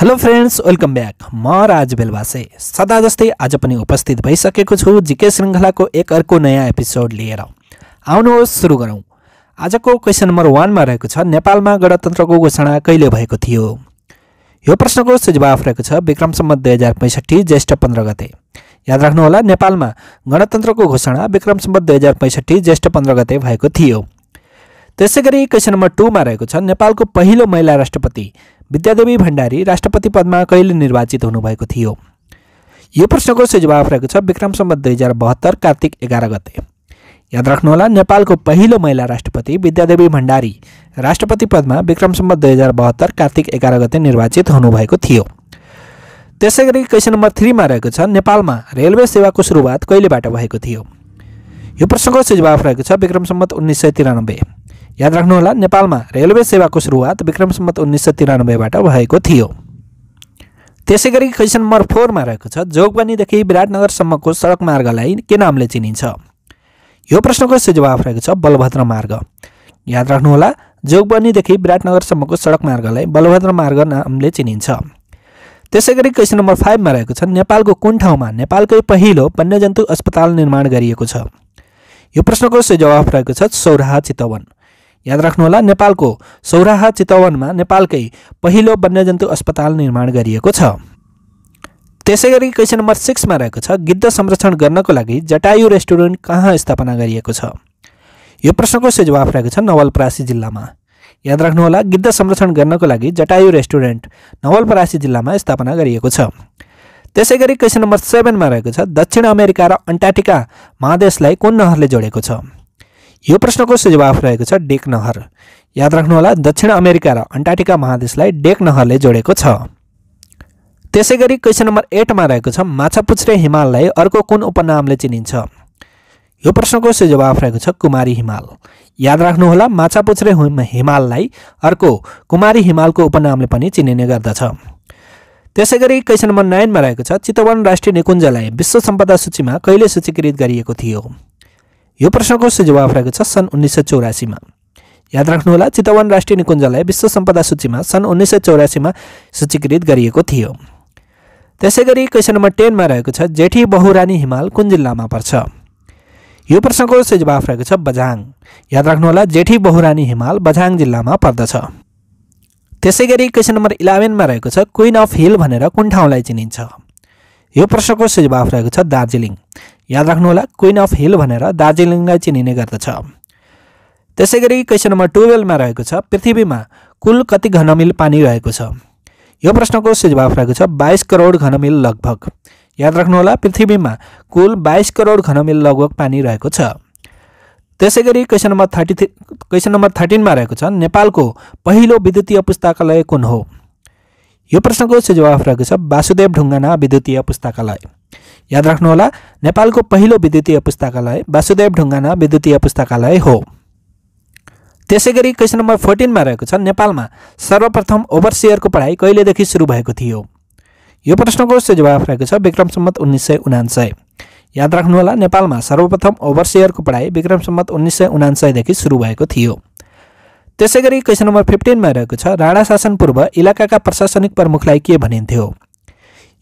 hello friends welcome back म राज बेलवासे सदा जस्तै आज पनि उपस्थित भइसकेको छु जिके श्रृङ्खलाको एक अर्को नयाँ एपिसोड लिएर आउनुहोस् सुरु गरौँ आजको क्वेसन नम्बर वानमा रहेको छ नेपालमा गणतन्त्रको घोषणा कहिले भएको थियो यो प्रश्नको सुझाव रहेको छ विक्रम सम्मत दुई हजार पैँसठी ज्येष्ठ पन्ध्र गते याद राख्नुहोला नेपालमा गणतन्त्रको घोषणा विक्रम सम्मत दुई हजार पैँसठी ज्येष्ठ पन्ध्र गते भएको थियो त्यसै गरी क्वेसन नम्बर टूमा रहेको छ नेपालको पहिलो महिला राष्ट्रपति विद्यादेवी भण्डारी राष्ट्रपति पदमा कहिले निर्वाचित हुनुभएको थियो यो प्रश्नको जवाफ रहेको छ विक्रम सम्बत दुई हजार बहत्तर कार्तिक एघार गते याद राख्नुहोला नेपालको पहिलो महिला राष्ट्रपति विद्यादेवी भण्डारी राष्ट्रपति पदमा विक्रम सम्बत दुई हजार बहत्तर कार्तिक एघार गते निर्वाचित हुनुभएको थियो त्यसै गरी क्वेसन नम्बर थ्रीमा रहेको छ नेपालमा रेलवे सेवाको सुरुवात कहिलेबाट भएको थियो यो प्रश्नको जवाफ रहेको छ विक्रम सम्बत उन्नाइस सय तिरानब्बे याद राख्नुहोला नेपालमा रेलवे सेवाको सुरुवात विक्रम सम्मत उन्नाइस सय तिरानब्बेबाट भएको थियो त्यसै गरी क्वेसन नम्बर फोरमा रहेको छ जोगबनीदेखि विराटनगरसम्मको सडक मार्गलाई के नामले चिनिन्छ यो प्रश्नको जवाफ रहेको छ बलभद्र मार्ग याद राख्नुहोला जोगबनीदेखि विराटनगरसम्मको सडक मार्गलाई बलभद्र मार्ग नामले चिनिन्छ त्यसै गरी क्वेसन नम्बर फाइभमा रहेको छ नेपालको कुन ठाउँमा नेपालकै पहिलो वन्यजन्तु अस्पताल निर्माण गरिएको छ यो प्रश्नको जवाफ रहेको छ सौराहा चितवन याद राख्नुहोला नेपालको सौराहा चितवनमा नेपालकै पहिलो वन्यजन्तु अस्पताल निर्माण गरिएको छ त्यसै गरी क्वेसन नम्बर सिक्समा रहेको छ गिद्ध संरक्षण गर्नको लागि जटायु रेस्टुरेन्ट कहाँ स्थापना गरिएको छ यो प्रश्नको सो जवाफ रहेको छ नवलपरासी जिल्लामा याद राख्नुहोला गिद्ध संरक्षण गर्नको लागि जटायु रेस्टुरेन्ट नवलपरासी जिल्लामा स्थापना गरिएको छ त्यसै गरी क्वेसन नम्बर सेभेनमा रहेको छ दक्षिण अमेरिका र अन्टार्क्टिका महादेशलाई कुन नहरले जोडेको छ यो प्रश्नको सुझाव रहेको छ डेक नहर याद राख्नुहोला दक्षिण अमेरिका र अन्टार्टिका महादेशलाई डेक नहरले जोडेको छ त्यसै गरी क्वेसन नम्बर एटमा रहेको छ माछापुच्छ्रे हिमाललाई अर्को कुन उपनामले चिनिन्छ यो प्रश्नको सुझाव रहेको छ कुमारी हिमाल याद राख्नुहोला माछापुच्छ्रे हिमाललाई अर्को कुमारी हिमालको उपनामले पनि चिनिने गर्दछ त्यसै गरी क्वेसन नम्बर नाइनमा रहेको छ चितवन राष्ट्रिय निकुञ्जलाई विश्व सम्पदा सूचीमा कहिले सूचीकृत गरिएको थियो यो प्रश्नको जवाफ रहेको छ सन् उन्नाइस सय चौरासीमा याद राख्नुहोला चितवन राष्ट्रिय निकुञ्जलाई विश्व सम्पदा सूचीमा सन् उन्नाइस सय चौरासीमा सूचीकृत गरिएको थियो त्यसै गरी क्वेसन नम्बर टेनमा रहेको छ जेठी बहुरानी हिमाल कुन जिल्लामा पर्छ यो प्रश्नको जवाफ रहेको छ बझाङ याद राख्नुहोला जेठी बहुरानी हिमाल बझाङ जिल्लामा पर्दछ त्यसै गरी क्वेसन नम्बर इलेभेनमा रहेको छ क्विन अफ हिल भनेर कुन ठाउँलाई चिनिन्छ यो प्रश्नको जवाफ रहेको छ दार्जिलिङ याद राख्नुहोला क्विन अफ हिल भनेर दार्जिलिङलाई चिनिने गर्दछ त्यसै गरी क्वेसन नम्बर टुवेल्भमा रहेको छ पृथ्वीमा कुल कति घनमिल पानी रहेको छ यो प्रश्नको सुझाव रहेको छ बाइस करोड घनमिल लगभग याद राख्नुहोला पृथ्वीमा कुल बाइस करोड घनमिल लगभग पानी रहेको छ त्यसै गरी question number thirty three question number थर्टिनमा रहेको छ नेपालको पहिलो विद्युतीय पुस्तकालय कुन हो यो प्रश्नको सुझाव रहेको छ वासुदेव ढुङ्गाना विद्युतीय पुस्तकालय याद राख्नुहोला नेपालको पहिलो विद्युतीय पुस्तकालय वासुदेव ढुङ्गाना विद्युतीय पुस्तकालय हो त्यसै गरी क्वेसन नम्बर फोर्टिनमा रहेको छ नेपालमा सर्वप्रथम ओभरसियरको पढाइ कहिलेदेखि सुरु भएको थियो यो प्रश्नको जवाफ रहेको छ विक्रम सम्मत उन्नाइस सय उनान्सय याद राख्नुहोला नेपालमा सर्वप्रथम ओभरसियरको पढाइ विक्रम सम्मत उन्नाइस सय उनान्सयदेखि सुरु भएको थियो त्यसै गरी क्वेसन नम्बर फिफ्टिनमा रहेको छ राणा शासन पूर्व इलाकाका प्रशासनिक प्रमुखलाई के भनिन्थ्यो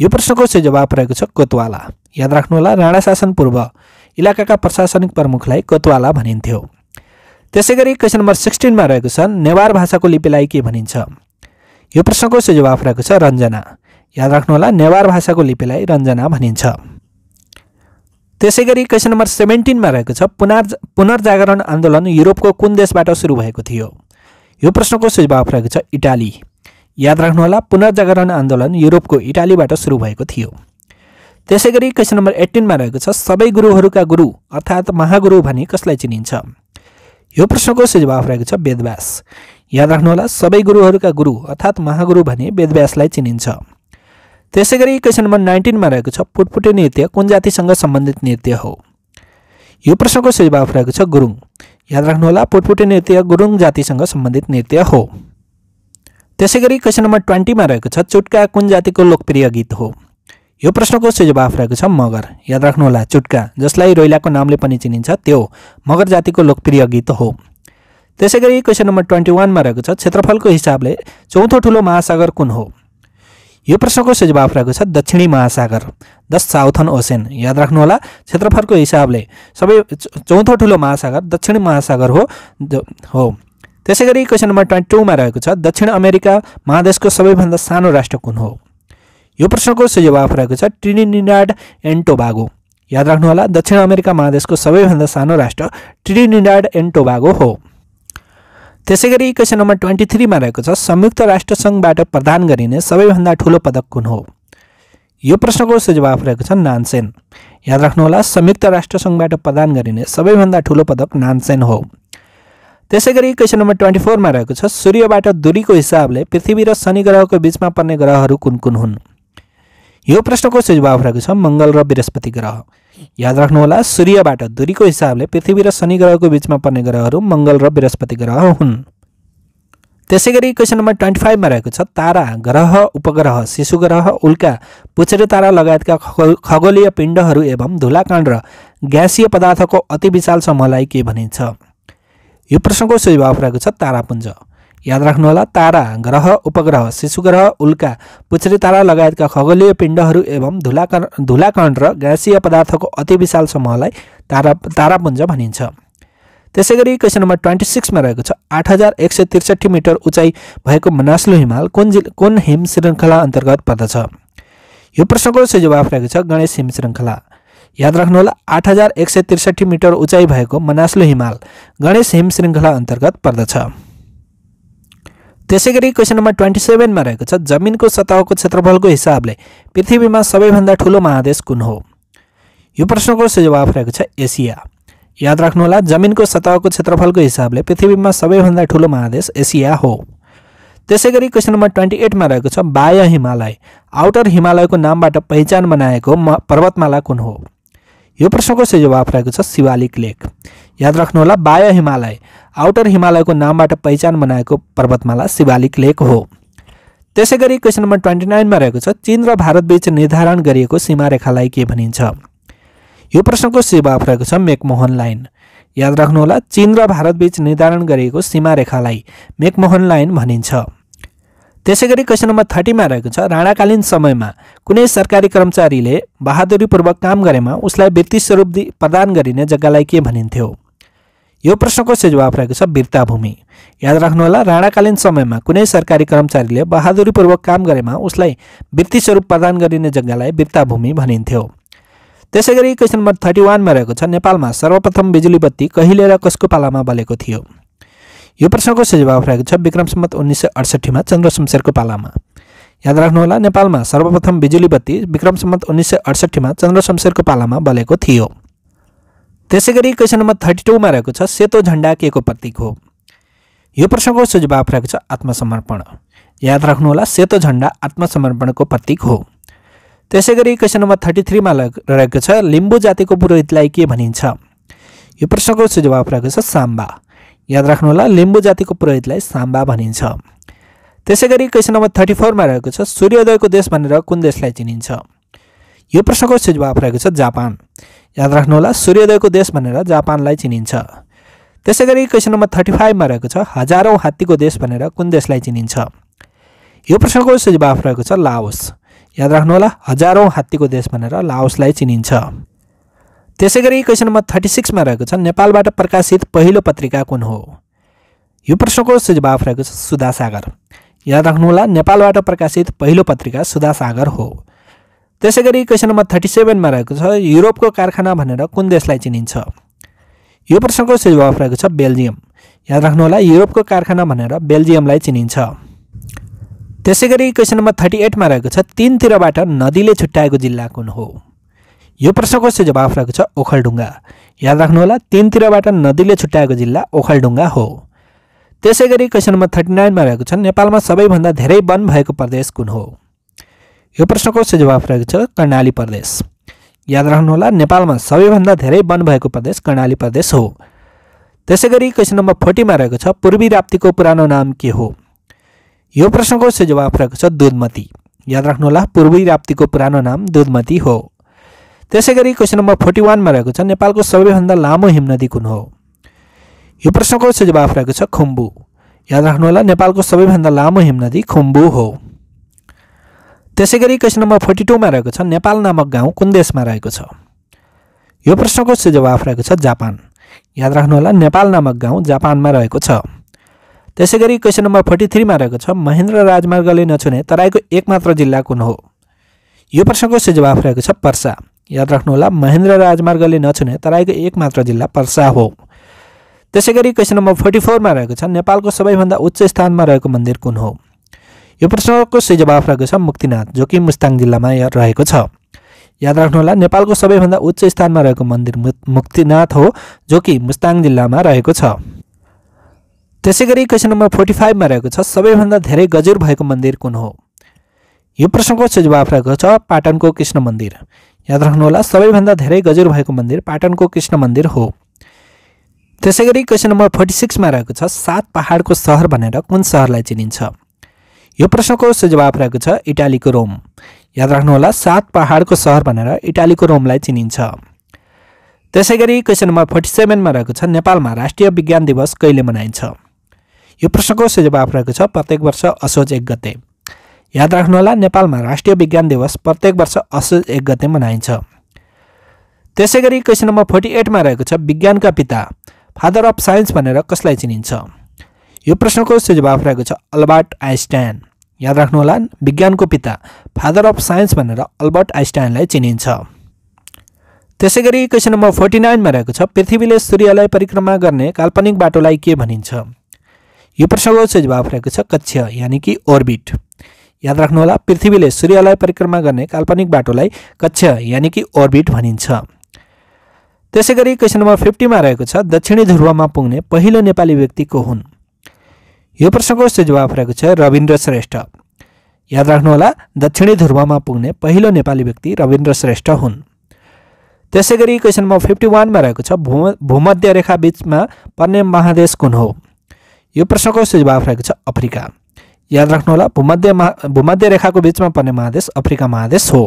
यो प्रश्नको चाहिँ जवाब रहेको छ कोतवाला याद राख्नुहोला राणा शासन पूर्व इलाकाका प्रशासनिक प्रमुखलाई कोतवाला भनिन्थ्यो त्यसै गरी क्वेसन नम्बर सिक्सटिनमा रहेको छ नेवार भाषाको लिपिलाई के भनिन्छ यो प्रश्नको चाहिँ जवाफ रहेको छ रञ्जना याद राख्नुहोला नेवार भाषाको लिपिलाई रञ्जना भनिन्छ त्यसै गरी क्वेसन नम्बर सेभेन्टिनमा रहेको छ पुनर् पुनर्जागरण आन्दोलन युरोपको कुन देशबाट सुरु भएको थियो यो प्रश्नको सुझाव रहेको छ इटाली याद राख्नुहोला पुनर्जागरण आन्दोलन युरोपको इटालीबाट सुरु भएको थियो त्यसै गरी क्वेसन नम्बर एट्टिनमा रहेको छ सबै गुरुहरूका गुरु अर्थात् महागुरु भने कसलाई चिनिन्छ यो प्रश्नको सुझाव रहेको छ वेदव्यास याद राख्नुहोला सबै गुरुहरूका गुरु अर्थात् महागुरु भने वेदव्यासलाई चिनिन्छ त्यसै गरी क्वेसन नम्बर नाइन्टिनमा रहेको छ पुटपुटे नृत्य कुन जातिसँग सम्बन्धित नृत्य हो यो प्रश्नको सुझाव रहेको छ गुरुङ याद राख्नुहोला पुटपुटे नृत्य गुरुङ जातिसँग सम्बन्धित नृत्य हो त्यसै गरी क्वेसन नम्बर ट्वेन्टीमा रहेको छ चुट्का कुन जातिको लोकप्रिय गीत हो यो प्रश्नको कसको जवाफ रहेको छ मगर याद राख्नुहोला चुट्का जसलाई रोइलाको नामले पनि चिनिन्छ त्यो मगर जातिको लोकप्रिय गीत हो त्यसै गरी क्वेसन नम्बर ट्वेन्टी वानमा रहेको छ क्षेत्रफलको हिसाबले चौथो ठुलो महासागर कुन हो यो प्रश्नको कसको जवाफ रहेको छ दक्षिणी महासागर द साउथन ओसेन याद राख्नुहोला क्षेत्रफलको हिसाबले सबै चौथो ठुलो महासागर दक्षिणी महासागर हो हो त्यसै गरी क्वेसन नम्बर ट्वेन्टी टूमा रहेको छ दक्षिण अमेरिका महादेशको सबैभन्दा सानो राष्ट्र कुन हो यो प्रश्नको जवाफ रहेको छ ट्रिनिनिडाड एन्टोबागो टोबागो याद राख्नुहोला दक्षिण अमेरिका महादेशको सबैभन्दा सानो राष्ट्र ट्रिनिडाड एन्टोबागो हो त्यसै गरी क्वेसन नम्बर ट्वेन्टी थ्रीमा रहेको छ संयुक्त राष्ट्रसङ्घबाट प्रदान गरिने सबैभन्दा ठुलो पदक कुन हो यो प्रश्नको जवाफ रहेको छ नानसेन याद राख्नुहोला संयुक्त राष्ट्रसङ्घबाट प्रदान गरिने सबैभन्दा ठुलो पदक नानसेन हो त्यसै गरी क्वेसन नम्बर ट्वेन्टी फोरमा रहेको छ सूर्यबाट दूरीको हिसाबले पृथ्वी र शनि ग्रहको बिचमा पर्ने ग्रहहरू कुन कुन हुन् यो प्रश्नको सुझाव रहेको छ मङ्गल र बृहस्पति ग्रह याद राख्नुहोला सूर्यबाट दूरीको हिसाबले पृथ्वी र शनि ग्रहको बिचमा पर्ने ग्रहहरू मङ्गल र बृहस्पति ग्रह हुन् त्यसै गरी क्वेसन नम्बर ट्वेन्टी फाइभमा रहेको छ तारा ग्रह उपग्रह शिशु ग्रह उल्का पुचेरी तारा लगायतका खगोलीय पिण्डहरू एवं धुलाकाण्ड र ग्यासीय पदार्थको अति विशाल समूहलाई के भनिन्छ यो प्रश्नको सही सुझाव रहेको छ तारापुञ्ज याद राख्नुहोला तारा ग्रह उपग्रह शिशुग्रह उल्का पुछरी तारा लगायतका खगोलीय पिण्डहरू एवं धुलाक धुलाकण र ग्यासीय पदार्थको अति विशाल समूहलाई तारा तारापुञ्ज भनिन्छ त्यसै गरी क्वेसन नम्बर ट्वेन्टी सिक्समा रहेको छ आठ हजार एक सय त्रिसठी मिटर उचाइ भएको मनास्लु हिमाल कुन जिल्ला कुन हिम श्रृङ्खला अन्तर्गत पर्दछ यो प्रश्नको सही जवाफ रहेको छ गणेश हिम श्रृङ्खला याद राख्नुहोला आठ हजार एक सय त्रिसठी मिटर उचाइ भएको मनास्लो हिमाल गणेश हिम श्रृङ्खला अन्तर्गत पर्दछ त्यसै गरी क्वेसन नम्बर ट्वेन्टी सेभेनमा रहेको छ जमिनको सतहको क्षेत्रफलको हिसाबले पृथ्वीमा सबैभन्दा ठुलो महादेश कुन हो यो प्रश्नको जवाफ रहेको छ एसिया याद राख्नुहोला जमिनको सतहको क्षेत्रफलको हिसाबले पृथ्वीमा सबैभन्दा ठुलो महादेश एसिया हो त्यसै गरी क्वेसन नम्बर ट्वेन्टी एटमा रहेको छ बाह्य हिमालय आउटर हिमालयको नामबाट पहिचान बनाएको पर्वतमाला कुन हो यो प्रश्नको चाहिँ जवाफ रहेको छ शिवालिक लेक याद राख्नुहोला बाय हिमालय आउटर हिमालयको नामबाट पहिचान बनाएको पर्वतमाला शिवालिक लेक हो त्यसै गरी क्वेसन नम्बर ट्वेन्टी नाइनमा रहेको छ चीन र भारतबीच निर्धारण गरिएको सीमा रेखालाई के भनिन्छ यो प्रश्नको जवाफ रहेको छ मेकमोहन लाइन याद राख्नुहोला चीन र भारतबीच निर्धारण गरिएको सीमा रेखालाई मेकमोहन लाइन भनिन्छ त्यसै गरी क्वेसन नम्बर थर्टीमा रहेको छ राणाकालीन समयमा कुनै सरकारी कर्मचारीले बहादुरीपूर्वक काम गरेमा उसलाई वृत्ति स्वरूप प्रदान गरिने जग्गालाई के भनिन्थ्यो यो प्रश्नको कसले जवाफ रहेको छ वीरता भूमि याद राख्नुहोला राणाकालीन समयमा कुनै सरकारी कर्मचारीले बहादुरीपूर्वक काम गरेमा उसलाई वृत्ति स्वरूप प्रदान गरिने जग्गालाई वृत्ता भूमि भनिन्थ्यो त्यसै गरी क्वेसन नम्बर थर्टी वानमा रहेको छ नेपालमा सर्वप्रथम बिजुली बत्ती कहिले र कसको पालामा बलेको थियो यो प्रश्नको सुझाव रहेको छ विक्रम सम्मत उन्नाइस सय अडसट्ठीमा चन्द्र शमशेरको पालामा याद राख्नुहोला नेपालमा सर्वप्रथम बिजुली बत्ती विक्रम सम्मत उन्नाइस सय अडसट्ठीमा चन्द्र शमशेरको पालामा बलेको थियो त्यसै गरी क्वेसन नम्बर थर्टी टूमा रहेको छ सेतो झन्डा के को प्रतीक हो यो प्रश्नको सुझाव रहेको छ आत्मसमर्पण याद राख्नुहोला सेतो झन्डा आत्मसमर्पणको प्रतीक हो त्यसै गरी क्वेसन नम्बर थर्टी थ्रीमा रहेको छ लिम्बू जातिको पुरोहितलाई के भनिन्छ यो प्रश्नको सुझाव रहेको छ साम्बा याद राख्नुहोला लिम्बू जातिको पुरोहितलाई साम्बा भनिन्छ त्यसै गरी क्वेसन नम्बर थर्टी फोरमा रहेको छ सूर्योदयको देश भनेर कुन देशलाई चिनिन्छ यो प्रश्नको सुझाव रहेको छ जापान याद राख्नुहोला सूर्योदयको देश भनेर जापानलाई चिनिन्छ त्यसै गरी क्वेसन नम्बर थर्टी फाइभमा रहेको छ हजारौँ हात्तीको देश भनेर कुन देशलाई चिनिन्छ यो प्रश्नको सुझाव रहेको छ लाओस याद राख्नुहोला हजारौँ हात्तीको देश भनेर लाओसलाई चिनिन्छ त्यसै गरी क्वेसन नम्बर थर्टी सिक्समा रहेको छ नेपालबाट प्रकाशित पहिलो पत्रिका कुन हो यो प्रश्नको सुझाव रहेको छ सुधासागर याद राख्नुहोला नेपालबाट प्रकाशित पहिलो पत्रिका सुधा सागर हो त्यसै गरी क्वेसन नम्बर थर्टी सेभेनमा रहेको छ युरोपको कारखाना भनेर कुन देशलाई चिनिन्छ यो प्रश्नको सुझाव रहेको छ बेल्जियम याद राख्नुहोला युरोपको कारखाना भनेर बेल्जियमलाई चिनिन्छ त्यसै गरी क्वेसन नम्बर थर्टी एटमा रहेको छ तिनतिरबाट नदीले छुट्याएको जिल्ला कुन हो यो प्रश्नको सुझाव रहेको छ ओखलढुङ्गा याद राख्नुहोला तिनतिरबाट नदीले छुट्याएको जिल्ला ओखलढुङ्गा हो त्यसै गरी क्वेसन नम्बर थर्टी नाइनमा रहेको छ नेपालमा सबैभन्दा धेरै वन भएको प्रदेश कुन हो यो प्रश्नको कसको जवाफ रहेको छ कर्णाली प्रदेश याद राख्नुहोला नेपालमा सबैभन्दा धेरै वन भएको प्रदेश कर्णाली प्रदेश हो त्यसै गरी क्वेसन नम्बर फोर्टीमा रहेको छ पूर्वी राप्तीको पुरानो नाम के हो यो प्रश्नको कसको जवाफ रहेको छ दुधमती याद राख्नुहोला पूर्वी राप्तीको पुरानो नाम दुधमती हो त्यसै गरी क्वेसन नम्बर फोर्टी वानमा रहेको छ नेपालको सबैभन्दा लामो हिमनदी कुन हो यो प्रश्नको चाहिँ जवाफ रहेको छ खुम्बु याद राख्नुहोला नेपालको सबैभन्दा लामो हिमनदी खुम्बु हो त्यसै गरी क्वेसन नम्बर फोर्टी टूमा रहेको छ नेपाल नामक गाउँ कुन देशमा रहेको छ यो प्रश्नको चाहिँ जवाफ रहेको छ जापान याद राख्नुहोला नेपाल नामक गाउँ जापानमा रहेको छ त्यसै गरी क्वेसन नम्बर फोर्टी थ्रीमा रहेको छ महेन्द्र राजमार्गले नछुने तराईको एकमात्र जिल्ला कुन हो यो प्रश्नको चाहिँ जवाफ रहेको छ पर्सा याद राख्नुहोला महेन्द्र राजमार्गले नछुने तराईको एकमात्र जिल्ला पर्सा हो त्यसै गरी क्वेसन नम्बर फोर्टी फोरमा रहेको छ नेपालको सबैभन्दा उच्च स्थानमा रहेको मन्दिर कुन हो यो प्रश्नको सही जवाफ रहेको छ मुक्तिनाथ जो कि मुस्ताङ जिल्लामा रहेको छ याद राख्नुहोला नेपालको सबैभन्दा उच्च स्थानमा रहेको मन्दिर मुक्तिनाथ हो जो कि मुस्ताङ जिल्लामा रहेको छ त्यसै गरी क्वेसन नम्बर फोर्टी फाइभमा रहेको छ सबैभन्दा धेरै गजुर भएको मन्दिर कुन हो यो प्रश्नको सही जवाफ रहेको छ पाटनको कृष्ण मन्दिर याद राख्नुहोला सबैभन्दा धेरै गजुर भएको मन्दिर पाटनको कृष्ण मन्दिर हो त्यसै गरी क्वेसन नम्बर फोर्टी सिक्समा रहेको छ सात पहाडको सहर भनेर कुन सहरलाई चिनिन्छ यो प्रश्नको जवाफ रहेको छ इटालीको रोम याद राख्नुहोला सात पहाडको सहर भनेर इटालीको रोमलाई चिनिन्छ त्यसै गरी क्वेसन नम्बर फोर्टी सेभेनमा रहेको छ नेपालमा राष्ट्रिय विज्ञान दिवस कहिले मनाइन्छ यो प्रश्नको जवाफ रहेको छ प्रत्येक वर्ष असोज एक गते याद राख्नुहोला नेपालमा राष्ट्रिय विज्ञान दिवस प्रत्येक वर्ष असोज एक गते मनाइन्छ त्यसै गरी क्वेसन नम्बर फोर्टी एटमा रहेको छ विज्ञानका पिता फादर अफ साइन्स भनेर कसलाई चिनिन्छ यो प्रश्नको जवाफ रहेको छ अल्बर्ट आइन्स्टाइन याद राख्नुहोला विज्ञानको पिता फादर अफ साइन्स भनेर अल्बर्ट आइन्स्टाइनलाई चिनिन्छ त्यसै गरी क्वेसन नम्बर फोर्टी नाइनमा रहेको छ पृथ्वीले सूर्यलाई परिक्रमा गर्ने काल्पनिक बाटोलाई के भनिन्छ यो प्रश्नको जवाफ रहेको छ कक्ष यानि कि ओर्बिट याद राख्नुहोला पृथ्वीले सूर्यलाई परिक्रमा गर्ने काल्पनिक बाटोलाई कक्ष यानि कि ओर्बिट भनिन्छ त्यसै गरी क्वेसन नम्बर फिफ्टीमा रहेको छ दक्षिणी ध्रुवमा पुग्ने पहिलो नेपाली व्यक्ति को हुन् यो प्रश्नको जवाफ रहेको छ रविन्द्र श्रेष्ठ याद राख्नुहोला दक्षिणी ध्रुवमा पुग्ने पहिलो नेपाली व्यक्ति रविन्द्र श्रेष्ठ हुन् त्यसै गरी क्वेसन नम्बर फिफ्टी वानमा रहेको छ भू भूमध्य रेखा बिचमा पर्ने महादेश कुन हो यो प्रश्नको जवाफ रहेको छ अफ्रिका याद राख्नुहोला भूमध्य महा भूमध्य रेखाको बिचमा पर्ने महादेश अफ्रिका महादेश हो